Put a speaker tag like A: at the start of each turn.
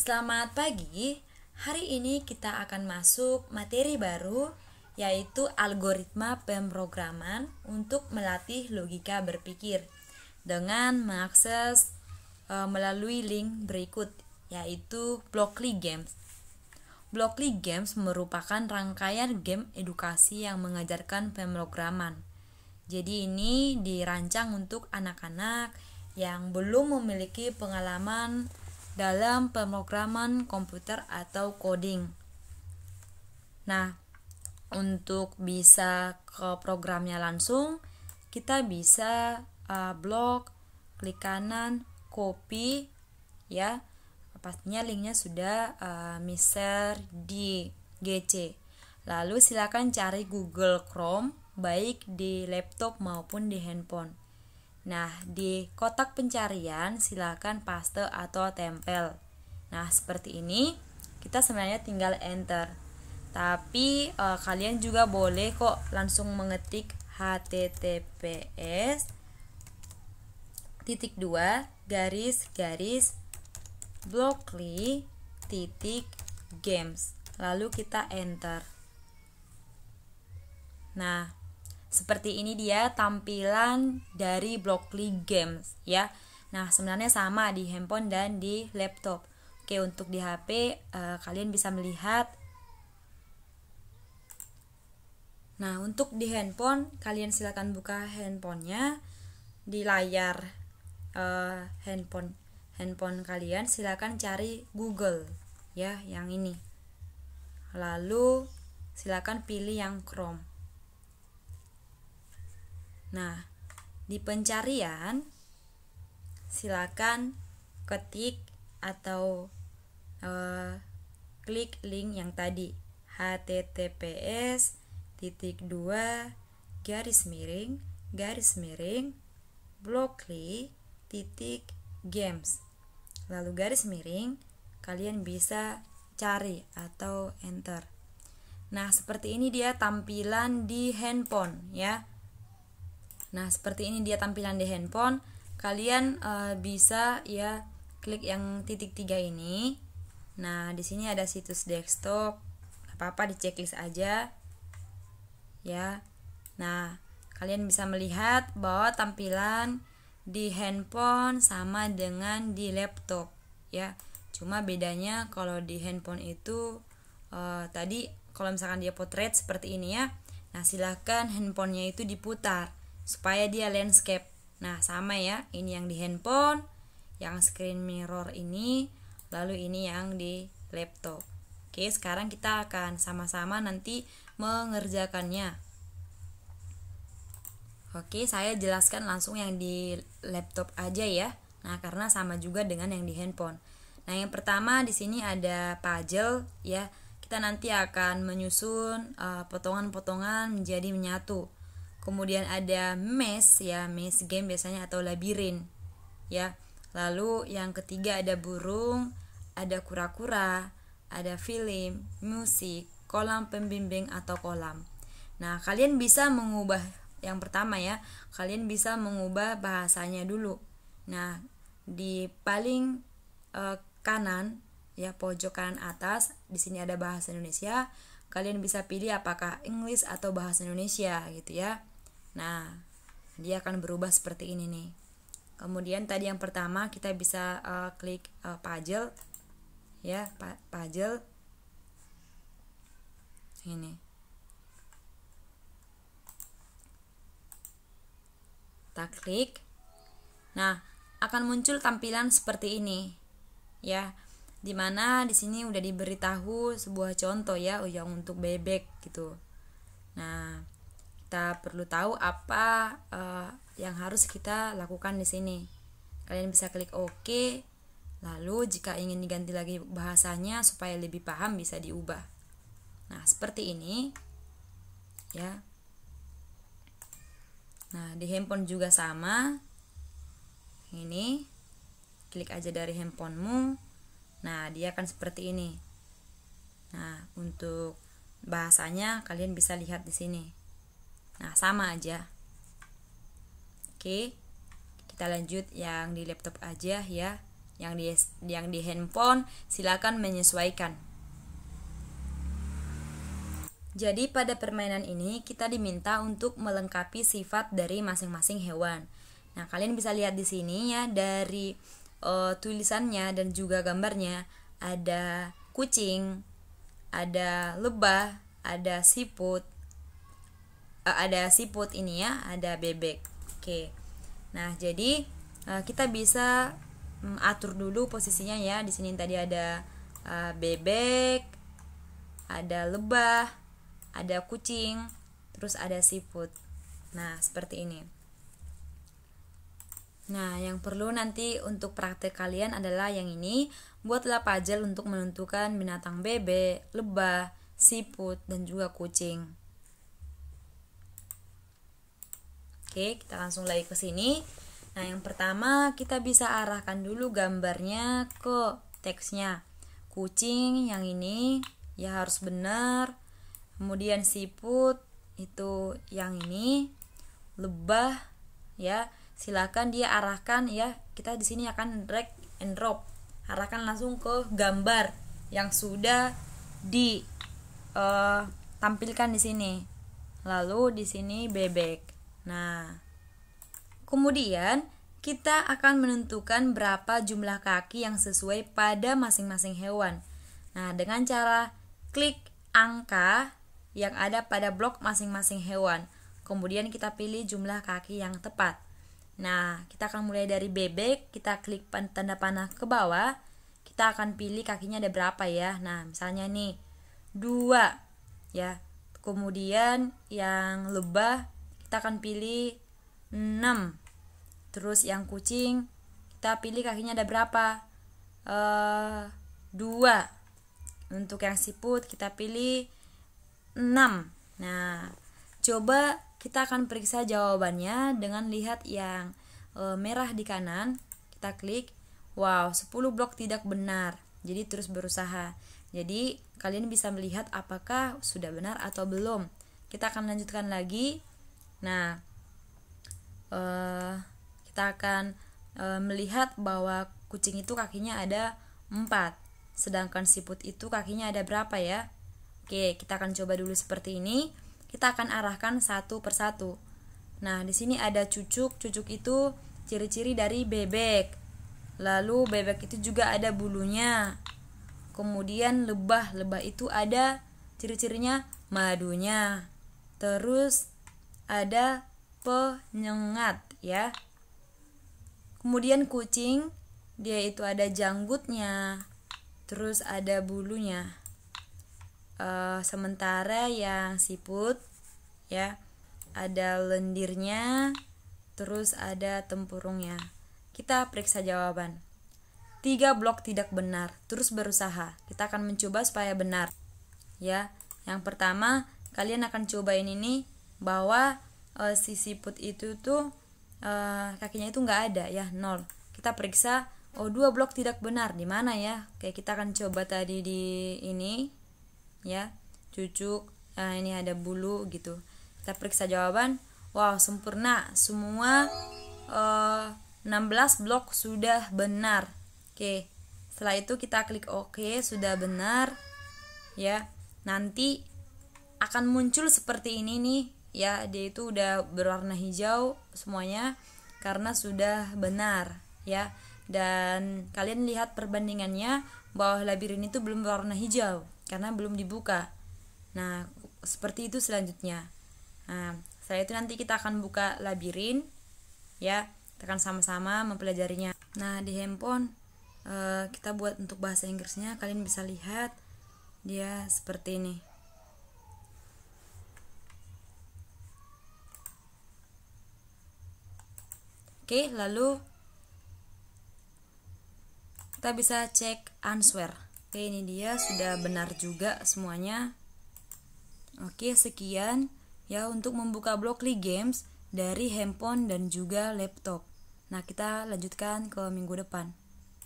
A: Selamat pagi. Hari ini kita akan masuk materi baru yaitu algoritma pemrograman untuk melatih logika berpikir dengan mengakses e, melalui link berikut yaitu Blockly Games. Blockly Games merupakan rangkaian game edukasi yang mengajarkan pemrograman. Jadi ini dirancang untuk anak-anak yang belum memiliki pengalaman dalam pemrograman komputer atau coding. Nah, untuk bisa ke programnya langsung, kita bisa uh, blok, klik kanan, copy, ya. Pastinya linknya sudah uh, mister di GC. Lalu silakan cari Google Chrome baik di laptop maupun di handphone. Nah, di kotak pencarian silakan paste atau tempel. Nah, seperti ini kita sebenarnya tinggal enter. Tapi e, kalian juga boleh kok langsung mengetik https titik dua garis garis blockly titik games lalu kita enter nah seperti ini dia tampilan dari Blockly Games ya. Nah, sebenarnya sama di handphone dan di laptop. Oke, untuk di HP eh, kalian bisa melihat Nah, untuk di handphone, kalian silakan buka handphonenya di layar uh, handphone handphone kalian. Silakan cari Google ya, yang ini. Lalu silakan pilih yang Chrome. Nah, di pencarian silakan ketik atau uh, klik link yang tadi https titik dua garis miring garis miring blockly titik games lalu garis miring kalian bisa cari atau enter nah seperti ini dia tampilan di handphone ya Nah, seperti ini dia tampilan di handphone. Kalian e, bisa ya klik yang titik tiga ini. Nah, di sini ada situs desktop. Apa-apa di checklist aja. Ya. Nah, kalian bisa melihat bahwa tampilan di handphone sama dengan di laptop ya. Cuma bedanya kalau di handphone itu e, tadi kalau misalkan dia potret seperti ini ya. Nah, silahkan handphonenya itu diputar supaya dia landscape. Nah, sama ya, ini yang di handphone, yang screen mirror ini, lalu ini yang di laptop. Oke, sekarang kita akan sama-sama nanti mengerjakannya. Oke, saya jelaskan langsung yang di laptop aja ya. Nah, karena sama juga dengan yang di handphone. Nah, yang pertama di sini ada puzzle ya. Kita nanti akan menyusun eh, potongan-potongan uh, menjadi menyatu kemudian ada maze ya maze game biasanya atau labirin ya lalu yang ketiga ada burung ada kura-kura ada film musik kolam pembimbing atau kolam nah kalian bisa mengubah yang pertama ya kalian bisa mengubah bahasanya dulu nah di paling eh, kanan ya pojok kanan atas di sini ada bahasa Indonesia kalian bisa pilih apakah Inggris atau bahasa Indonesia gitu ya Nah, dia akan berubah seperti ini nih. Kemudian tadi yang pertama kita bisa uh, klik uh, puzzle ya, puzzle Ini. Kita klik. Nah, akan muncul tampilan seperti ini. Ya, dimana di sini udah diberitahu sebuah contoh ya oh yang untuk bebek gitu. Nah, kita perlu tahu apa uh, yang harus kita lakukan di sini. Kalian bisa klik OK. Lalu jika ingin diganti lagi bahasanya supaya lebih paham bisa diubah. Nah, seperti ini. Ya. Nah, di handphone juga sama. Ini klik aja dari handphonemu. Nah, dia akan seperti ini. Nah, untuk bahasanya kalian bisa lihat di sini. Nah, sama aja. Oke. Kita lanjut yang di laptop aja ya. Yang di yang di handphone silakan menyesuaikan. Jadi pada permainan ini kita diminta untuk melengkapi sifat dari masing-masing hewan. Nah, kalian bisa lihat di sini ya dari uh, tulisannya dan juga gambarnya ada kucing, ada lebah, ada siput, uh, ada siput ini ya, ada bebek. Oke. Nah, jadi uh, kita bisa um, atur dulu posisinya ya. Di sini tadi ada uh, bebek, ada lebah, ada kucing, terus ada siput. Nah, seperti ini. Nah, yang perlu nanti untuk praktek kalian adalah yang ini, buatlah puzzle untuk menentukan binatang bebek, lebah, siput, dan juga kucing. Oke, kita langsung lagi ke sini. Nah, yang pertama kita bisa arahkan dulu gambarnya ke teksnya. Kucing yang ini ya harus benar. Kemudian siput itu yang ini. Lebah ya, silakan dia arahkan ya. Kita di sini akan drag and drop. Arahkan langsung ke gambar yang sudah ditampilkan eh, uh, di sini. Lalu di sini bebek Nah, kemudian kita akan menentukan berapa jumlah kaki yang sesuai pada masing-masing hewan. Nah, dengan cara klik angka yang ada pada blok masing-masing hewan. Kemudian kita pilih jumlah kaki yang tepat. Nah, kita akan mulai dari bebek, kita klik tanda panah ke bawah, kita akan pilih kakinya ada berapa ya. Nah, misalnya nih dua ya. Kemudian yang lebah kita akan pilih 6 terus yang kucing kita pilih kakinya ada berapa uh, eh, 2 untuk yang siput kita pilih 6 nah coba kita akan periksa jawabannya dengan lihat yang e, merah di kanan kita klik wow 10 blok tidak benar jadi terus berusaha jadi kalian bisa melihat apakah sudah benar atau belum kita akan lanjutkan lagi Nah, uh, kita akan uh, melihat bahwa kucing itu kakinya ada empat sedangkan siput itu kakinya ada berapa ya? Oke, kita akan coba dulu seperti ini. Kita akan arahkan satu persatu. Nah, di sini ada cucuk. Cucuk itu ciri-ciri dari bebek. Lalu bebek itu juga ada bulunya. Kemudian lebah, lebah itu ada ciri-cirinya madunya. Terus ada penyengat ya. Kemudian kucing dia itu ada janggutnya, terus ada bulunya. E, sementara yang siput ya ada lendirnya, terus ada tempurungnya. Kita periksa jawaban. Tiga blok tidak benar, terus berusaha. Kita akan mencoba supaya benar. Ya, yang pertama kalian akan cobain ini bahwa uh, si siput itu tuh uh, kakinya itu nggak ada ya nol kita periksa oh dua blok tidak benar di mana ya kayak kita akan coba tadi di ini ya cucuk nah ini ada bulu gitu kita periksa jawaban wow sempurna semua uh, 16 blok sudah benar oke setelah itu kita klik OK sudah benar ya nanti akan muncul seperti ini nih ya dia itu udah berwarna hijau semuanya karena sudah benar ya dan kalian lihat perbandingannya bahwa labirin itu belum berwarna hijau karena belum dibuka nah seperti itu selanjutnya nah, setelah itu nanti kita akan buka labirin ya kita akan sama-sama mempelajarinya nah di handphone eh, kita buat untuk bahasa Inggrisnya kalian bisa lihat dia seperti ini Oke, lalu kita bisa cek answer. Oke, ini dia sudah benar juga semuanya. Oke, sekian ya untuk membuka Blockly Games dari handphone dan juga laptop. Nah, kita lanjutkan ke minggu depan.